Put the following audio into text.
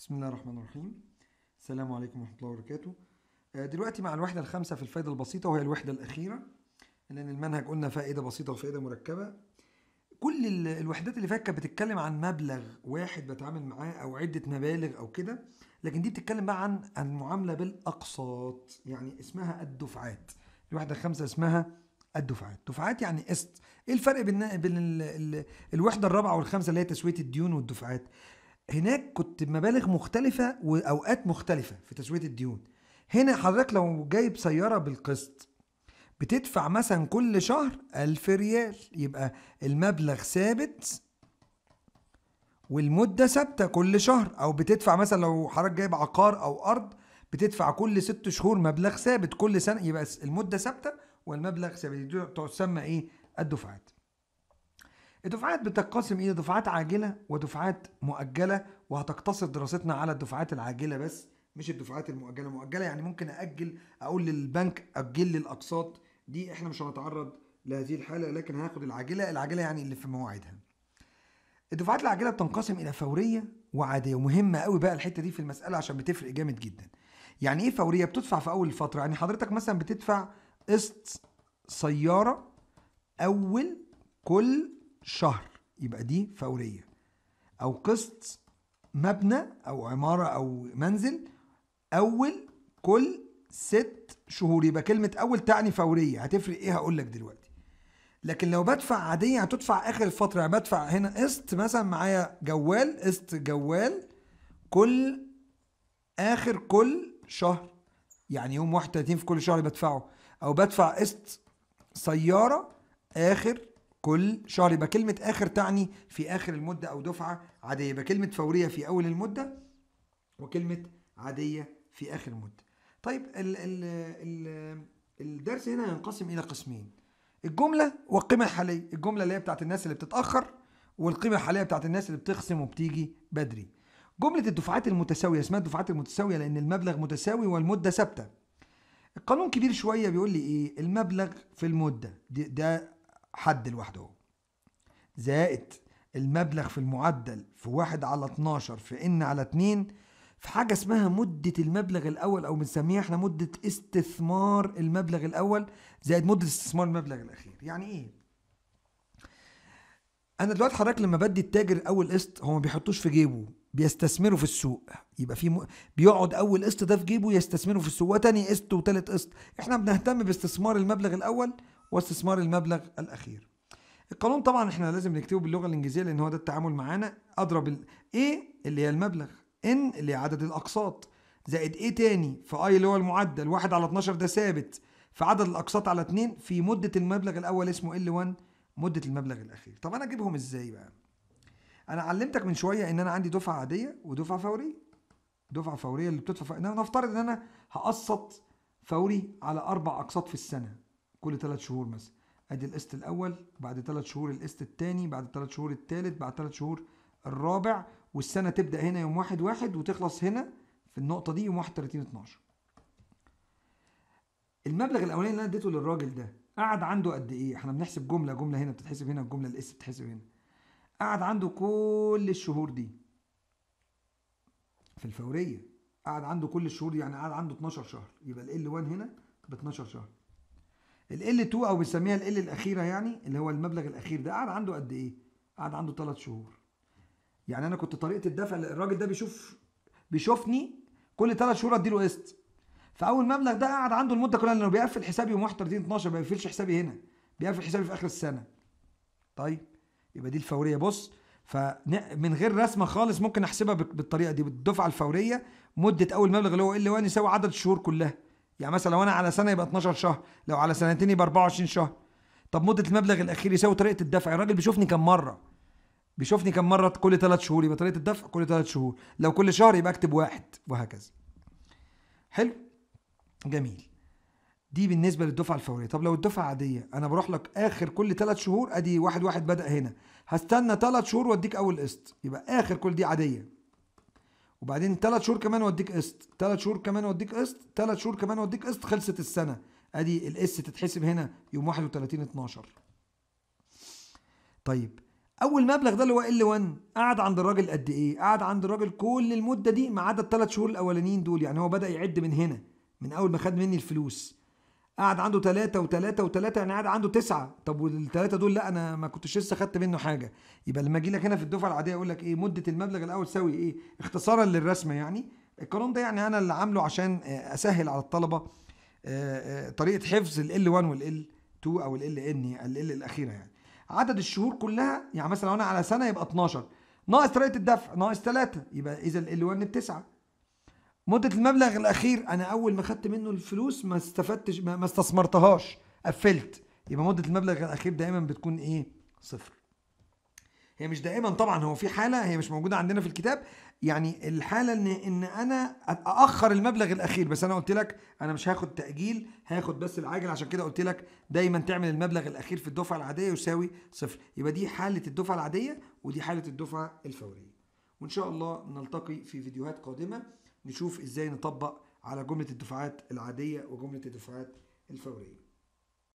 بسم الله الرحمن الرحيم السلام عليكم ورحمة الله وبركاته آه، دلوقتي مع الوحدة الخامسة في الفائدة البسيطة وهي الوحدة الأخيرة لأن المنهج قلنا فائدة بسيطة وفائدة مركبة كل الوحدات اللي فاتت كانت بتتكلم عن مبلغ واحد بتعامل معاه أو عدة مبالغ أو كده لكن دي بتتكلم بقى عن المعاملة بالأقساط يعني اسمها الدفعات الوحدة الخامسة اسمها الدفعات دفعات يعني قسط ايه الفرق بين بين الوحده الرابعه والخامسه اللي هي تسويه الديون والدفعات هناك كنت بمبالغ مختلفة وأوقات مختلفة في تسوية الديون هنا حضرتك لو جايب سيارة بالقسط بتدفع مثلا كل شهر ألف ريال يبقى المبلغ ثابت والمدة ثابتة كل شهر أو بتدفع مثلا لو حضرتك جايب عقار أو أرض بتدفع كل ست شهور مبلغ ثابت كل سنة يبقى المدة ثابتة والمبلغ ثابت تسمى إيه الدفعات الدفعات بتنقسم الى دفعات عاجله ودفعات مؤجله وهتقتصر دراستنا على الدفعات العاجله بس مش الدفعات المؤجله مؤجله يعني ممكن اجل اقول للبنك اجل لي الاقساط دي احنا مش هنتعرض لهذه الحاله لكن هاخد العاجله العاجله يعني اللي في مواعيدها الدفعات العاجله بتنقسم الى فوريه وعاديه ومهمه قوي بقى الحته دي في المساله عشان بتفرق جامد جدا يعني ايه فوريه بتدفع في اول الفتره يعني حضرتك مثلا بتدفع قسط سياره اول كل شهر يبقى دي فورية أو قسط مبنى أو عمارة أو منزل أول كل ست شهور يبقى كلمة أول تعني فورية هتفرق إيه هقول لك دلوقتي لكن لو بدفع عادية هتدفع آخر الفترة يعني بدفع هنا قسط مثلا معايا جوال قسط جوال كل آخر كل شهر يعني يوم 31 في كل شهر بدفعه أو بدفع قسط سيارة آخر كل شهر يبقى كلمة آخر تعني في آخر المدة أو دفعة عادية يبقى كلمة فورية في أول المدة وكلمة عادية في آخر المدة طيب الـ الـ الـ الدرس هنا ينقسم إلى قسمين الجملة والقيمة الحالية الجملة اللي هي بتاعت الناس اللي بتتأخر والقيمة الحالية بتاعت الناس اللي بتخصم وبتيجي بدري جملة الدفعات المتساوية اسمها الدفعات المتساوية لأن المبلغ متساوي والمدة ثابتة القانون كبير شوية بيقول لي إيه المبلغ في المدة ده حد لوحده زائد المبلغ في المعدل في واحد على 12 في ان على 2 في حاجة اسمها مدة المبلغ الأول أو بنسميها احنا مدة استثمار المبلغ الأول زائد مدة استثمار المبلغ الأخير يعني إيه؟ أنا دلوقتي حضرتك لما بدي التاجر أول قسط هو ما بيحطوش في جيبه بيستثمره في السوق يبقى في م... بيقعد أول قسط ده في جيبه يستثمره في السوق وتاني قسط وتالت قسط احنا بنهتم باستثمار المبلغ الأول واستثمار المبلغ الاخير القانون طبعا احنا لازم نكتبه باللغه الانجليزيه لان هو ده التعامل معانا اضرب ال A اللي هي المبلغ ان اللي هي عدد الاقساط زائد ايه تاني في اي اللي هو المعدل 1 على 12 ده ثابت في عدد الاقساط على 2 في مده المبلغ الاول اسمه ال 1 مده المبلغ الاخير طب انا اجيبهم ازاي بقى انا علمتك من شويه ان انا عندي دفعه عاديه ودفعه فوريه دفعه فوريه اللي بتدفع ف... نفترض ان انا هقسط فوري على اربع اقساط في السنه كل ثلاث شهور مثلا ادي القسط الاول بعد ثلاث شهور القسط الثاني بعد ثلاث شهور الثالث بعد ثلاث شهور الرابع والسنه تبدا هنا يوم واحد واحد وتخلص هنا في النقطه دي يوم 31 12 المبلغ الاولاني اللي انا اديته للراجل ده قعد عنده قد ايه احنا بنحسب جمله جمله هنا بتتحسب هنا الجمله الاس بتتحسب هنا قعد عنده كل الشهور دي في الفوريه قعد عنده كل الشهور دي يعني قعد عنده 12 شهر يبقى ال 1 هنا ب 12 شهر ال L2 او بنسميها ال L الاخيره يعني اللي هو المبلغ الاخير ده قعد عنده قد ايه؟ قعد عنده ثلاث شهور. يعني انا كنت طريقه الدفع الراجل ده بيشوف بيشوفني كل ثلاث شهور اديله قسط. فاول مبلغ ده قعد عنده المده كلها لانه بيقفل حسابي يوم 31 12 ما بيقفلش حسابي هنا بيقفل حسابي في اخر السنه. طيب يبقى دي الفوريه بص فمن غير رسمه خالص ممكن احسبها بالطريقه دي بالدفعه الفوريه مده اول مبلغ اللي هو ال 1 يساوي عدد الشهور كلها. يعني مثلا لو انا على سنه يبقى 12 شهر لو على سنتين يبقى 24 شهر طب مده المبلغ الاخير يساوي طريقه الدفع الراجل بيشوفني كم مره بيشوفني كم مره كل 3 شهور يبقى طريقه الدفع كل 3 شهور لو كل شهر يبقى اكتب واحد وهكذا حلو جميل دي بالنسبه للدفعه الفوريه طب لو الدفعه عاديه انا بروح لك اخر كل 3 شهور ادي واحد واحد بدا هنا هستنى 3 شهور واديك اول قسط يبقى اخر كل دي عاديه وبعدين ثلاث شهور كمان اوديك قسط ثلاث شهور كمان اوديك قسط ثلاث شهور كمان اوديك قسط خلصت السنه ادي الاس تتحسب هنا يوم 31 12 طيب اول مبلغ ده اللي هو ال 1 قعد عند الراجل قد ايه قعد عند الراجل كل المده دي ما عدا الثلاث شهور الاولانيين دول يعني هو بدا يعد من هنا من اول ما خد مني الفلوس قاعد عنده ثلاثة وثلاثة وثلاثة يعني قاعد عنده تسعة طب والثلاثة دول لا أنا ما كنتش لسه خدت منه حاجة يبقى لما أجي لك هنا في الدفعة العادية أقول لك إيه مدة المبلغ الأول تساوي إيه اختصارا للرسمة يعني القانون ده يعني أنا اللي عامله عشان آه، أسهل على الطلبة آه، آه، طريقة حفظ ال L1 وال L2 أو ال LN يعني، ال L الأخيرة يعني عدد الشهور كلها يعني مثلا لو أنا على سنة يبقى 12 ناقص طريقة الدفع ناقص ثلاثة يبقى إذا ال L1 التسعة مده المبلغ الاخير انا اول ما خدت منه الفلوس ما استفدتش ما استثمرتهاش قفلت يبقى مده المبلغ الاخير دائما بتكون ايه صفر هي مش دائما طبعا هو في حاله هي مش موجوده عندنا في الكتاب يعني الحاله ان ان انا ااخر المبلغ الاخير بس انا قلت لك انا مش هاخد تاجيل هاخد بس العاجل عشان كده قلت لك دايما تعمل المبلغ الاخير في الدفعه العاديه يساوي صفر يبقى دي حاله الدفعه العاديه ودي حاله الدفعه الفوريه وان شاء الله نلتقي في فيديوهات قادمه نشوف ازاي نطبق على جمله الدفعات العاديه وجمله الدفعات الفوريه